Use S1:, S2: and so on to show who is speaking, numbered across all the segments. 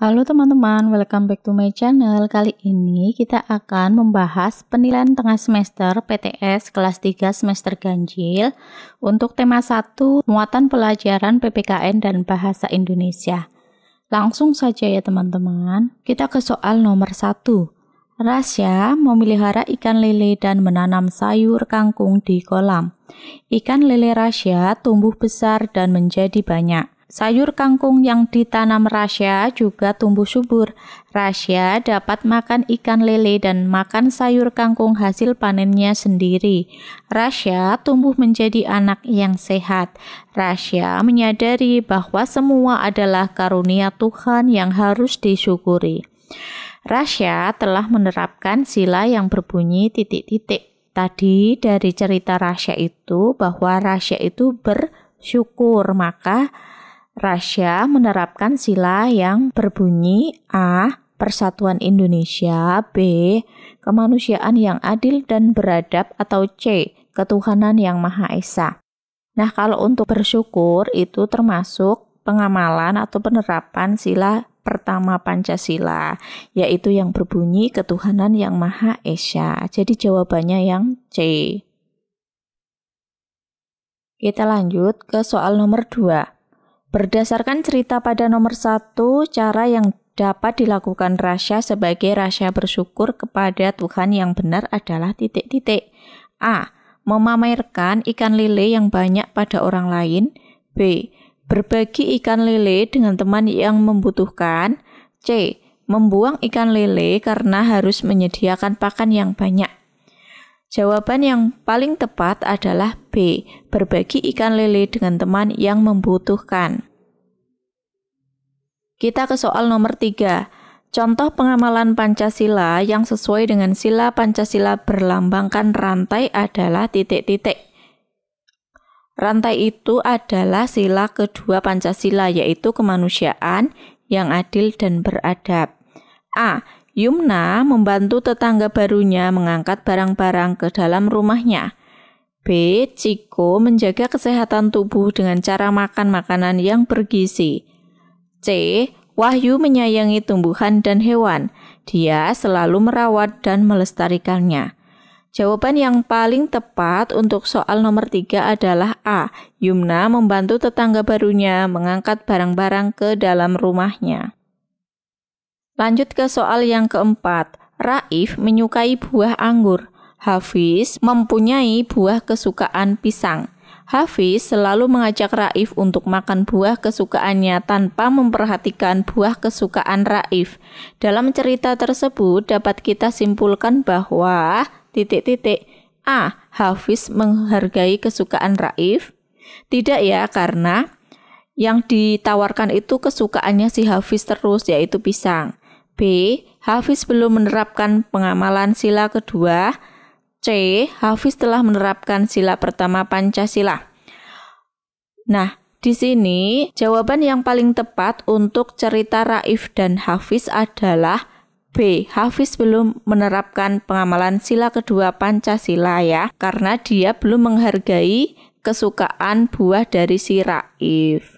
S1: Halo teman-teman, welcome back to my channel. Kali ini kita akan membahas penilaian tengah semester PTS kelas 3 semester ganjil untuk tema 1 muatan pelajaran PPKN dan Bahasa Indonesia. Langsung saja ya teman-teman, kita ke soal nomor 1. Rasya memelihara ikan lele dan menanam sayur kangkung di kolam. Ikan lele Rasya tumbuh besar dan menjadi banyak. Sayur kangkung yang ditanam Rasya juga tumbuh subur. Rasya dapat makan ikan lele dan makan sayur kangkung hasil panennya sendiri. Rasya tumbuh menjadi anak yang sehat. Rasya menyadari bahwa semua adalah karunia Tuhan yang harus disyukuri. Rasya telah menerapkan sila yang berbunyi titik-titik. Tadi dari cerita Rasya itu bahwa Rasya itu bersyukur, maka Rasya menerapkan sila yang berbunyi A. Persatuan Indonesia B. Kemanusiaan yang adil dan beradab atau C. Ketuhanan yang Maha Esa Nah kalau untuk bersyukur itu termasuk pengamalan atau penerapan sila pertama Pancasila yaitu yang berbunyi Ketuhanan yang Maha Esa Jadi jawabannya yang C. Kita lanjut ke soal nomor 2. Berdasarkan cerita pada nomor satu, cara yang dapat dilakukan Rasya sebagai Rasya bersyukur kepada Tuhan yang benar adalah titik-titik. A. Memamerkan ikan lele yang banyak pada orang lain. B. Berbagi ikan lele dengan teman yang membutuhkan. C. Membuang ikan lele karena harus menyediakan pakan yang banyak. Jawaban yang paling tepat adalah B. Berbagi ikan lele dengan teman yang membutuhkan. Kita ke soal nomor 3. Contoh pengamalan Pancasila yang sesuai dengan sila Pancasila berlambangkan rantai adalah titik-titik. Rantai itu adalah sila kedua Pancasila yaitu kemanusiaan yang adil dan beradab. A. Yumna membantu tetangga barunya mengangkat barang-barang ke dalam rumahnya. B. Ciko menjaga kesehatan tubuh dengan cara makan makanan yang bergizi. C. Wahyu menyayangi tumbuhan dan hewan. Dia selalu merawat dan melestarikannya. Jawaban yang paling tepat untuk soal nomor 3 adalah A. Yumna membantu tetangga barunya mengangkat barang-barang ke dalam rumahnya. Lanjut ke soal yang keempat. Raif menyukai buah anggur. Hafiz mempunyai buah kesukaan pisang. Hafiz selalu mengajak Raif untuk makan buah kesukaannya tanpa memperhatikan buah kesukaan Raif. Dalam cerita tersebut dapat kita simpulkan bahwa titik-titik A. Hafiz menghargai kesukaan Raif. Tidak ya, karena yang ditawarkan itu kesukaannya si Hafiz terus yaitu pisang. B. Hafiz belum menerapkan pengamalan sila kedua. C. Hafiz telah menerapkan sila pertama Pancasila. Nah, di sini jawaban yang paling tepat untuk cerita Raif dan Hafiz adalah B. Hafiz belum menerapkan pengamalan sila kedua Pancasila ya, karena dia belum menghargai kesukaan buah dari si Raif.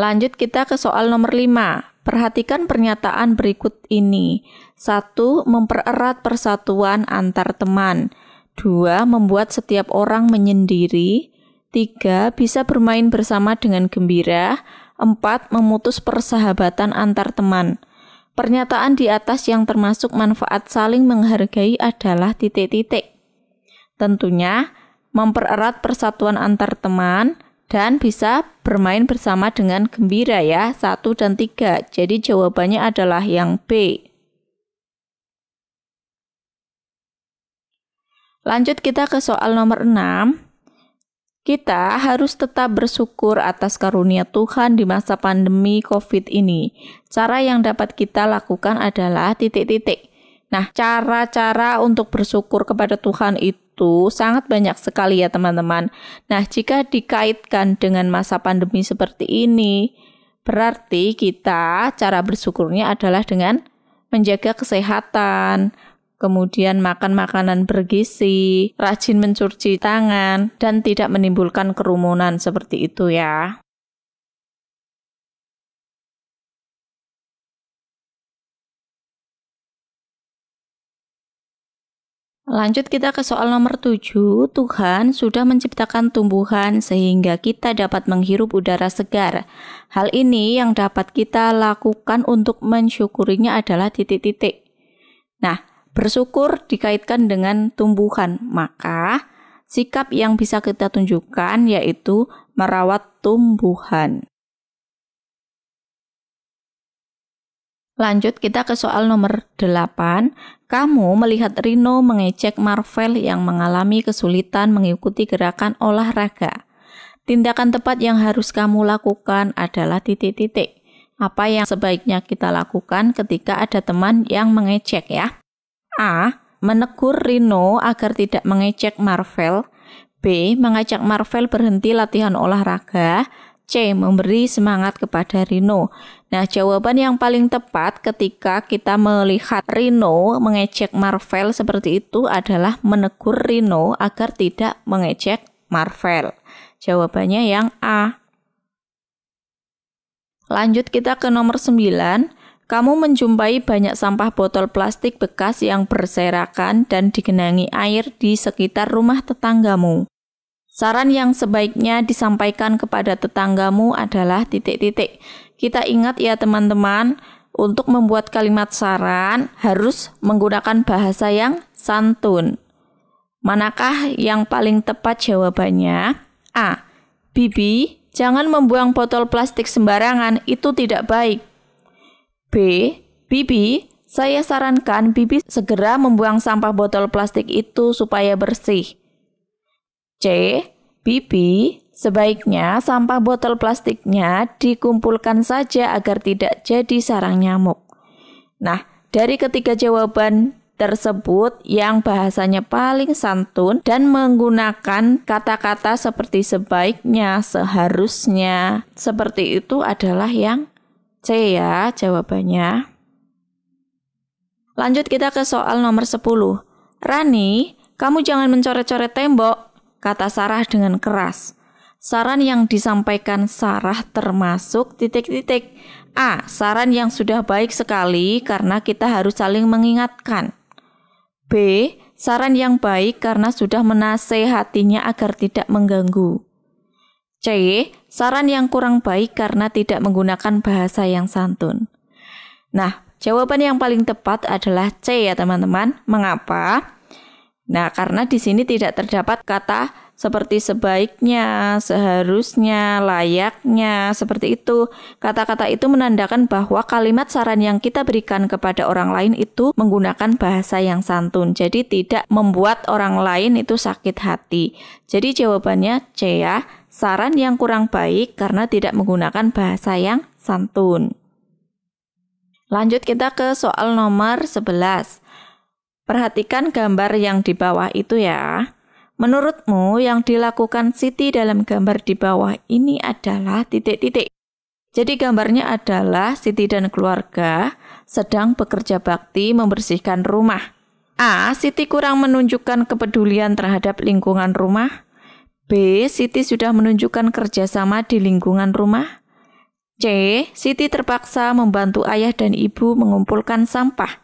S1: Lanjut kita ke soal nomor 5. Perhatikan pernyataan berikut ini. 1. mempererat persatuan antar teman. 2. membuat setiap orang menyendiri. 3. bisa bermain bersama dengan gembira. 4. memutus persahabatan antar teman. Pernyataan di atas yang termasuk manfaat saling menghargai adalah titik-titik. Tentunya, mempererat persatuan antar teman, dan bisa bermain bersama dengan gembira ya, satu dan tiga. Jadi jawabannya adalah yang B. Lanjut kita ke soal nomor 6. Kita harus tetap bersyukur atas karunia Tuhan di masa pandemi COVID ini. Cara yang dapat kita lakukan adalah titik-titik. Nah, cara-cara untuk bersyukur kepada Tuhan itu itu sangat banyak sekali ya teman-teman. Nah, jika dikaitkan dengan masa pandemi seperti ini, berarti kita cara bersyukurnya adalah dengan menjaga kesehatan, kemudian makan makanan bergizi, rajin mencuci tangan, dan tidak menimbulkan kerumunan seperti itu ya. Lanjut kita ke soal nomor 7. Tuhan sudah menciptakan tumbuhan sehingga kita dapat menghirup udara segar. Hal ini yang dapat kita lakukan untuk mensyukurinya adalah titik-titik. Nah, bersyukur dikaitkan dengan tumbuhan. Maka, sikap yang bisa kita tunjukkan yaitu merawat tumbuhan. Lanjut kita ke soal nomor 8. Kamu melihat Rino mengecek Marvel yang mengalami kesulitan mengikuti gerakan olahraga. Tindakan tepat yang harus kamu lakukan adalah titik-titik. Apa yang sebaiknya kita lakukan ketika ada teman yang mengecek ya? A. Menegur Rino agar tidak mengecek Marvel. B. Mengajak Marvel berhenti latihan olahraga. C. Memberi semangat kepada Rino. Nah, jawaban yang paling tepat ketika kita melihat Rino mengecek Marvel seperti itu adalah menegur Rino agar tidak mengecek Marvel. Jawabannya yang A. Lanjut kita ke nomor 9. Kamu menjumpai banyak sampah botol plastik bekas yang berserakan dan digenangi air di sekitar rumah tetanggamu. Saran yang sebaiknya disampaikan kepada tetanggamu adalah titik-titik. Kita ingat ya teman-teman, untuk membuat kalimat saran harus menggunakan bahasa yang santun. Manakah yang paling tepat jawabannya? A. Bibi, jangan membuang botol plastik sembarangan, itu tidak baik. B. Bibi, saya sarankan Bibi segera membuang sampah botol plastik itu supaya bersih. C. Bibi, sebaiknya sampah botol plastiknya dikumpulkan saja agar tidak jadi sarang nyamuk. Nah, dari ketiga jawaban tersebut yang bahasanya paling santun dan menggunakan kata-kata seperti sebaiknya, seharusnya, seperti itu adalah yang C ya jawabannya. Lanjut kita ke soal nomor 10. Rani, kamu jangan mencoret-coret tembok kata Sarah dengan keras. Saran yang disampaikan Sarah termasuk titik-titik A. Saran yang sudah baik sekali karena kita harus saling mengingatkan. B. Saran yang baik karena sudah menasehatinya agar tidak mengganggu. C. Saran yang kurang baik karena tidak menggunakan bahasa yang santun. Nah, jawaban yang paling tepat adalah C ya teman-teman. Mengapa? Nah, karena di sini tidak terdapat kata seperti sebaiknya, seharusnya, layaknya, seperti itu. Kata-kata itu menandakan bahwa kalimat saran yang kita berikan kepada orang lain itu menggunakan bahasa yang santun. Jadi tidak membuat orang lain itu sakit hati. Jadi jawabannya C ya, saran yang kurang baik karena tidak menggunakan bahasa yang santun. Lanjut kita ke soal nomor 11. Perhatikan gambar yang di bawah itu ya. Menurutmu yang dilakukan Siti dalam gambar di bawah ini adalah titik-titik. Jadi gambarnya adalah Siti dan keluarga sedang bekerja bakti membersihkan rumah. A. Siti kurang menunjukkan kepedulian terhadap lingkungan rumah. B. Siti sudah menunjukkan kerjasama di lingkungan rumah. C. Siti terpaksa membantu ayah dan ibu mengumpulkan sampah.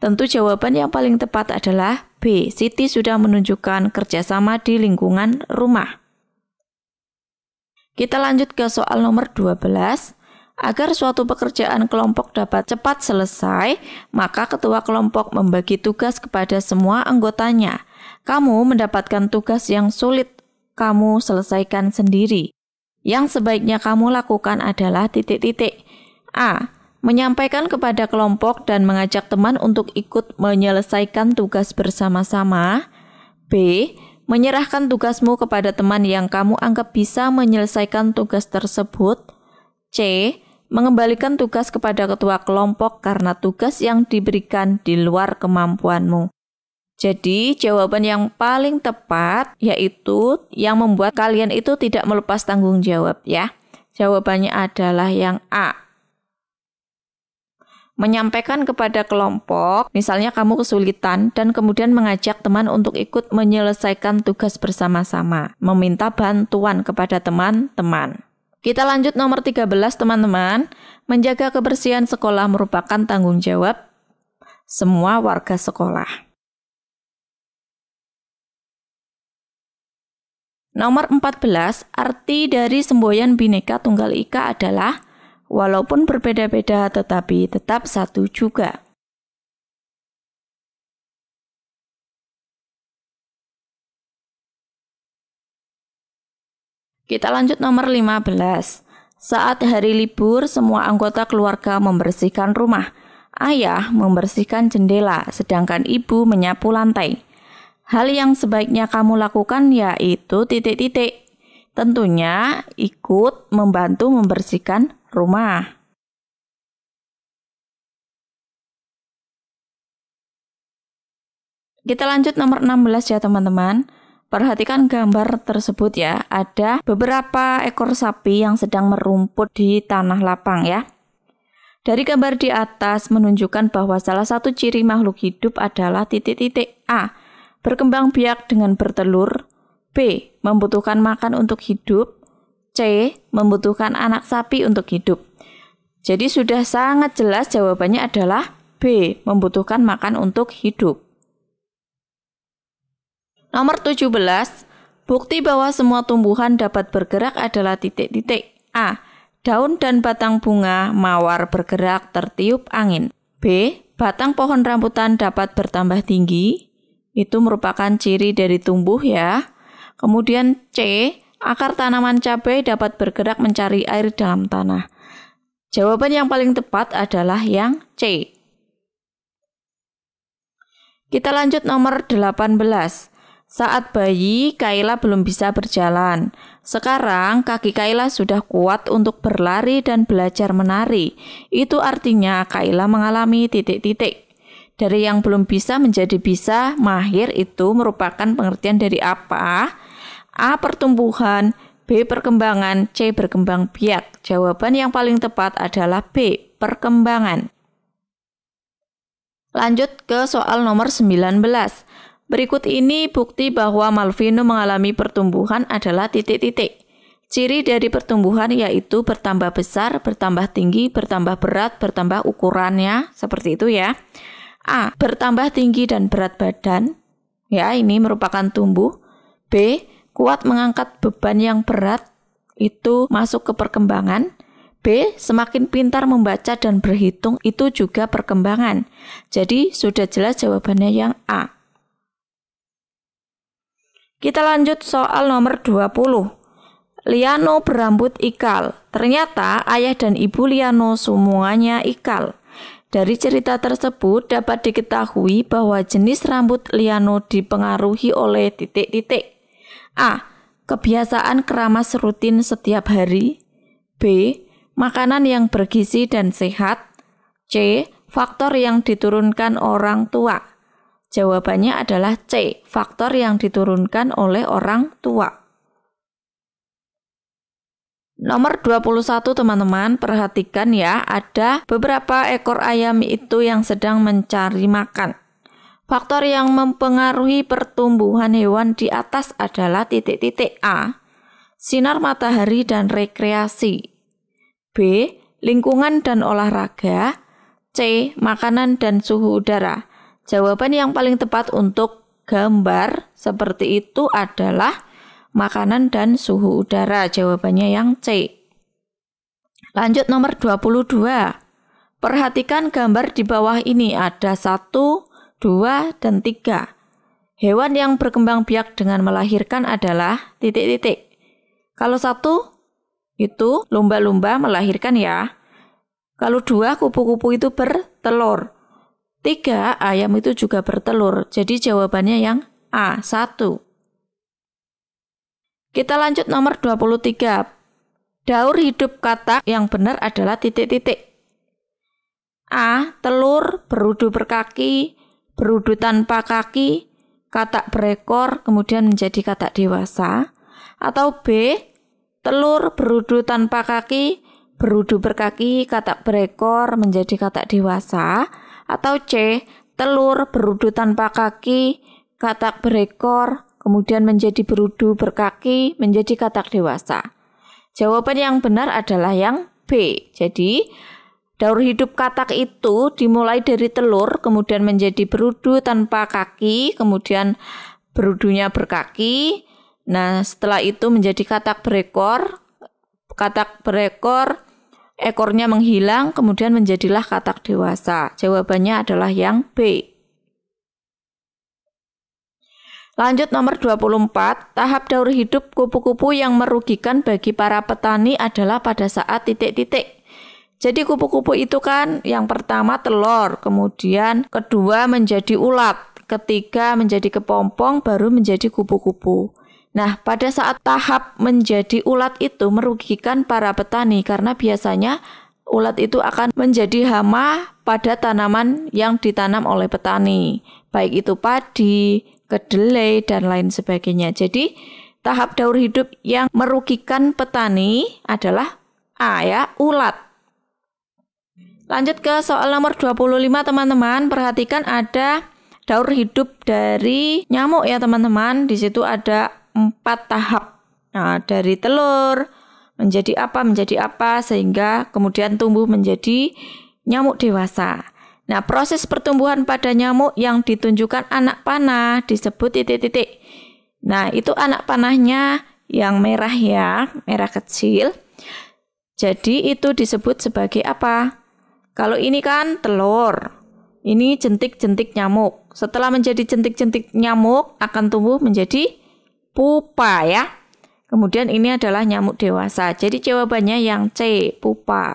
S1: Tentu jawaban yang paling tepat adalah B. Siti sudah menunjukkan kerjasama di lingkungan rumah. Kita lanjut ke soal nomor 12. Agar suatu pekerjaan kelompok dapat cepat selesai, maka ketua kelompok membagi tugas kepada semua anggotanya. Kamu mendapatkan tugas yang sulit, kamu selesaikan sendiri. Yang sebaiknya kamu lakukan adalah titik-titik. A menyampaikan kepada kelompok dan mengajak teman untuk ikut menyelesaikan tugas bersama-sama. B. Menyerahkan tugasmu kepada teman yang kamu anggap bisa menyelesaikan tugas tersebut. C. Mengembalikan tugas kepada ketua kelompok karena tugas yang diberikan di luar kemampuanmu. Jadi, jawaban yang paling tepat yaitu yang membuat kalian itu tidak melepas tanggung jawab ya. Jawabannya adalah yang A menyampaikan kepada kelompok, misalnya kamu kesulitan, dan kemudian mengajak teman untuk ikut menyelesaikan tugas bersama-sama, meminta bantuan kepada teman-teman. Kita lanjut nomor 13 teman-teman, menjaga kebersihan sekolah merupakan tanggung jawab semua warga sekolah. Nomor 14, arti dari semboyan Bhinneka Tunggal Ika adalah walaupun berbeda-beda tetapi tetap satu juga. Kita lanjut nomor 15. Saat hari libur, semua anggota keluarga membersihkan rumah. Ayah membersihkan jendela, sedangkan ibu menyapu lantai. Hal yang sebaiknya kamu lakukan yaitu titik-titik. Tentunya ikut membantu membersihkan rumah Kita lanjut nomor 16 ya teman-teman. Perhatikan gambar tersebut ya. Ada beberapa ekor sapi yang sedang merumput di tanah lapang ya. Dari gambar di atas menunjukkan bahwa salah satu ciri makhluk hidup adalah titik-titik A. Berkembang biak dengan bertelur. B. Membutuhkan makan untuk hidup. C. Membutuhkan anak sapi untuk hidup. Jadi sudah sangat jelas jawabannya adalah B. Membutuhkan makan untuk hidup. Nomor 17. Bukti bahwa semua tumbuhan dapat bergerak adalah titik-titik. A. Daun dan batang bunga mawar bergerak tertiup angin. B. Batang pohon rambutan dapat bertambah tinggi. Itu merupakan ciri dari tumbuh ya. Kemudian C. Akar tanaman cabai dapat bergerak mencari air dalam tanah. Jawaban yang paling tepat adalah yang C. Kita lanjut nomor 18. Saat bayi, Kaila belum bisa berjalan. Sekarang kaki Kaila sudah kuat untuk berlari dan belajar menari. Itu artinya Kaila mengalami titik-titik. Dari yang belum bisa menjadi bisa, mahir itu merupakan pengertian dari apa? A. Pertumbuhan B. Perkembangan C. Berkembang biak Jawaban yang paling tepat adalah B. Perkembangan Lanjut ke soal nomor 19 Berikut ini bukti bahwa Malvino mengalami pertumbuhan adalah titik-titik. Ciri dari pertumbuhan yaitu bertambah besar, bertambah tinggi, bertambah berat, bertambah ukurannya, seperti itu ya. A. Bertambah tinggi dan berat badan. Ya, ini merupakan tumbuh. B kuat mengangkat beban yang berat itu masuk ke perkembangan. B. Semakin pintar membaca dan berhitung itu juga perkembangan. Jadi sudah jelas jawabannya yang A. Kita lanjut soal nomor 20. Liano berambut ikal. Ternyata ayah dan ibu Liano semuanya ikal. Dari cerita tersebut dapat diketahui bahwa jenis rambut Liano dipengaruhi oleh titik-titik. A. Kebiasaan keramas rutin setiap hari. B. Makanan yang bergizi dan sehat. C. Faktor yang diturunkan orang tua. Jawabannya adalah C. Faktor yang diturunkan oleh orang tua. Nomor 21 teman-teman, perhatikan ya, ada beberapa ekor ayam itu yang sedang mencari makan. Faktor yang mempengaruhi pertumbuhan hewan di atas adalah titik-titik A, sinar matahari dan rekreasi. B, lingkungan dan olahraga. C, makanan dan suhu udara. Jawaban yang paling tepat untuk gambar seperti itu adalah makanan dan suhu udara. Jawabannya yang C. Lanjut nomor 22. Perhatikan gambar di bawah ini ada satu 2, dan 3. Hewan yang berkembang biak dengan melahirkan adalah titik-titik. Kalau satu, itu lumba-lumba melahirkan ya. Kalau dua, kupu-kupu itu bertelur. Tiga, ayam itu juga bertelur. Jadi jawabannya yang A, satu. Kita lanjut nomor 23. Daur hidup katak yang benar adalah titik-titik. A. Telur berudu berkaki, berudu tanpa kaki, katak berekor kemudian menjadi katak dewasa, atau B. Telur berudu tanpa kaki, berudu berkaki, katak berekor menjadi katak dewasa, atau C. Telur berudu tanpa kaki, katak berekor kemudian menjadi berudu berkaki menjadi katak dewasa. Jawaban yang benar adalah yang B. Jadi, Daur hidup katak itu dimulai dari telur, kemudian menjadi berudu tanpa kaki, kemudian berudunya berkaki. Nah, setelah itu menjadi katak berekor. Katak berekor, ekornya menghilang, kemudian menjadilah katak dewasa. Jawabannya adalah yang B. Lanjut nomor 24, tahap daur hidup kupu-kupu yang merugikan bagi para petani adalah pada saat titik-titik. Jadi kupu-kupu itu kan yang pertama telur, kemudian kedua menjadi ulat, ketiga menjadi kepompong, baru menjadi kupu-kupu. Nah, pada saat tahap menjadi ulat itu merugikan para petani karena biasanya ulat itu akan menjadi hama pada tanaman yang ditanam oleh petani, baik itu padi, kedelai, dan lain sebagainya. Jadi, tahap daur hidup yang merugikan petani adalah A ya, ulat Lanjut ke soal nomor 25 teman-teman, perhatikan ada daur hidup dari nyamuk ya teman-teman. Di situ ada empat tahap. Nah, dari telur menjadi apa, menjadi apa, sehingga kemudian tumbuh menjadi nyamuk dewasa. Nah, proses pertumbuhan pada nyamuk yang ditunjukkan anak panah disebut titik-titik. Nah, itu anak panahnya yang merah ya, merah kecil. Jadi itu disebut sebagai apa? Kalau ini kan telur. Ini jentik-jentik nyamuk. Setelah menjadi jentik-jentik nyamuk akan tumbuh menjadi pupa ya. Kemudian ini adalah nyamuk dewasa. Jadi jawabannya yang C, pupa.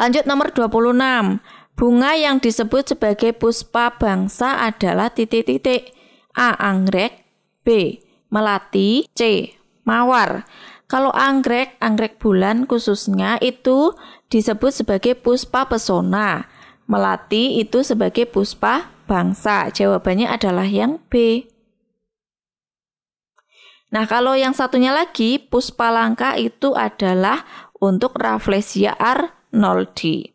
S1: Lanjut nomor 26. Bunga yang disebut sebagai puspa bangsa adalah titik-titik A. Anggrek B. Melati C. Mawar kalau anggrek, anggrek bulan khususnya itu disebut sebagai puspa pesona. Melati itu sebagai puspa bangsa. Jawabannya adalah yang B. Nah, kalau yang satunya lagi, puspa langka itu adalah untuk Rafflesia arnoldi.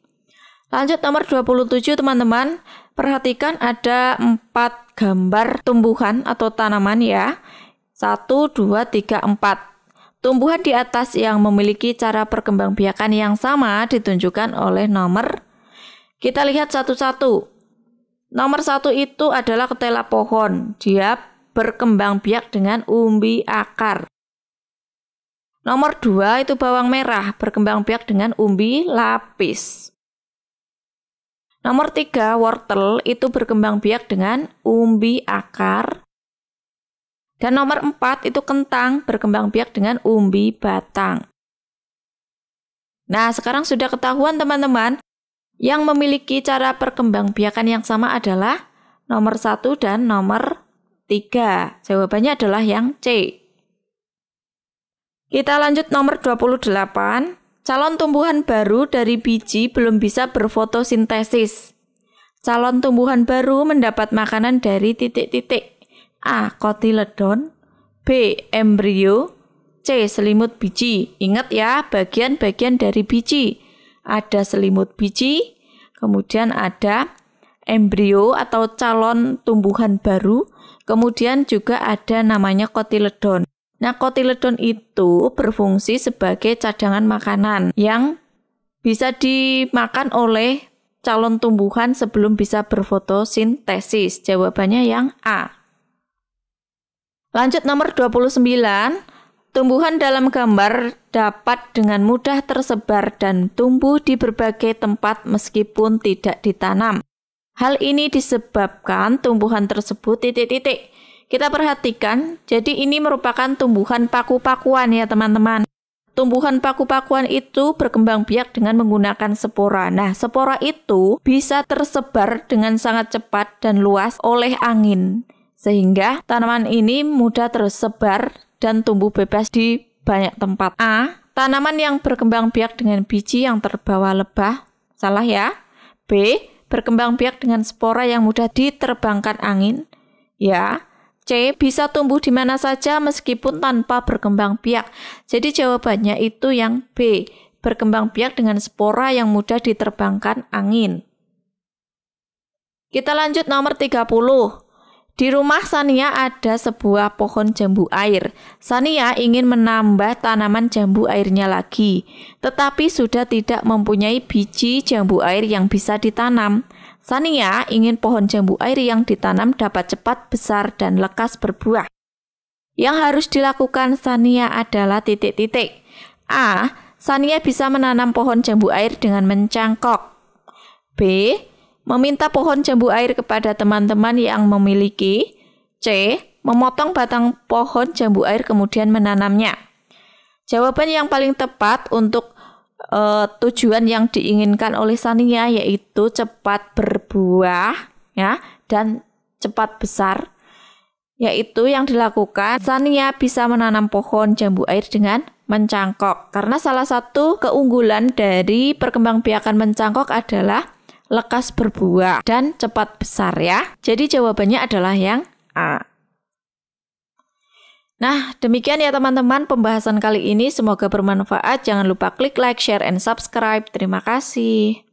S1: Lanjut nomor 27 teman-teman. Perhatikan ada empat gambar tumbuhan atau tanaman ya. 1, 2, 3, 4. Tumbuhan di atas yang memiliki cara perkembangbiakan yang sama ditunjukkan oleh nomor. Kita lihat satu-satu. Nomor satu itu adalah ketela pohon. Dia berkembang biak dengan umbi akar. Nomor dua itu bawang merah, berkembang biak dengan umbi lapis. Nomor tiga wortel itu berkembang biak dengan umbi akar. Dan nomor empat itu kentang berkembang biak dengan umbi batang. Nah, sekarang sudah ketahuan teman-teman, yang memiliki cara perkembang biakan yang sama adalah nomor satu dan nomor tiga. Jawabannya adalah yang C. Kita lanjut nomor 28. Calon tumbuhan baru dari biji belum bisa berfotosintesis. Calon tumbuhan baru mendapat makanan dari titik-titik. A. Kotiledon B. Embrio C. Selimut biji Ingat ya, bagian-bagian dari biji Ada selimut biji, kemudian ada embrio atau calon tumbuhan baru, kemudian juga ada namanya kotiledon. Nah, kotiledon itu berfungsi sebagai cadangan makanan yang bisa dimakan oleh calon tumbuhan sebelum bisa berfotosintesis. Jawabannya yang A. Lanjut nomor 29, tumbuhan dalam gambar dapat dengan mudah tersebar dan tumbuh di berbagai tempat meskipun tidak ditanam. Hal ini disebabkan tumbuhan tersebut titik-titik. Kita perhatikan, jadi ini merupakan tumbuhan paku-pakuan ya teman-teman. Tumbuhan paku-pakuan itu berkembang biak dengan menggunakan spora. Nah, spora itu bisa tersebar dengan sangat cepat dan luas oleh angin. Sehingga tanaman ini mudah tersebar dan tumbuh bebas di banyak tempat. A. Tanaman yang berkembang biak dengan biji yang terbawa lebah. Salah ya. B. Berkembang biak dengan spora yang mudah diterbangkan angin. Ya. C. Bisa tumbuh di mana saja meskipun tanpa berkembang biak. Jadi jawabannya itu yang B. Berkembang biak dengan spora yang mudah diterbangkan angin. Kita lanjut nomor 30. Di rumah Sania ada sebuah pohon jambu air. Sania ingin menambah tanaman jambu airnya lagi, tetapi sudah tidak mempunyai biji jambu air yang bisa ditanam. Sania ingin pohon jambu air yang ditanam dapat cepat besar dan lekas berbuah. Yang harus dilakukan Sania adalah titik-titik. A. Sania bisa menanam pohon jambu air dengan mencangkok. B. Meminta pohon jambu air kepada teman-teman yang memiliki. C. Memotong batang pohon jambu air kemudian menanamnya. Jawaban yang paling tepat untuk e, tujuan yang diinginkan oleh sania yaitu cepat berbuah ya dan cepat besar yaitu yang dilakukan Sania bisa menanam pohon jambu air dengan mencangkok karena salah satu keunggulan dari perkembangbiakan mencangkok adalah lekas berbuah dan cepat besar ya. Jadi jawabannya adalah yang A. Nah, demikian ya teman-teman pembahasan kali ini. Semoga bermanfaat. Jangan lupa klik like, share, and subscribe. Terima kasih.